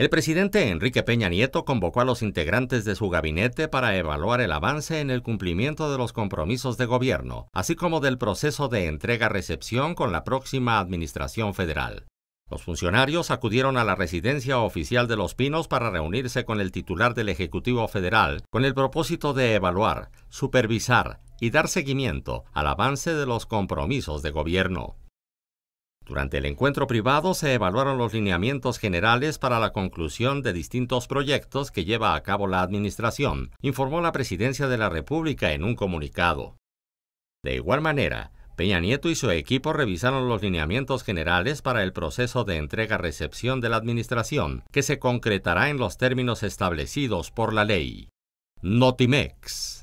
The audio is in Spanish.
El presidente Enrique Peña Nieto convocó a los integrantes de su gabinete para evaluar el avance en el cumplimiento de los compromisos de gobierno, así como del proceso de entrega-recepción con la próxima administración federal. Los funcionarios acudieron a la residencia oficial de Los Pinos para reunirse con el titular del Ejecutivo Federal con el propósito de evaluar, supervisar y dar seguimiento al avance de los compromisos de gobierno. Durante el encuentro privado se evaluaron los lineamientos generales para la conclusión de distintos proyectos que lleva a cabo la Administración, informó la Presidencia de la República en un comunicado. De igual manera, Peña Nieto y su equipo revisaron los lineamientos generales para el proceso de entrega-recepción de la Administración, que se concretará en los términos establecidos por la ley. Notimex.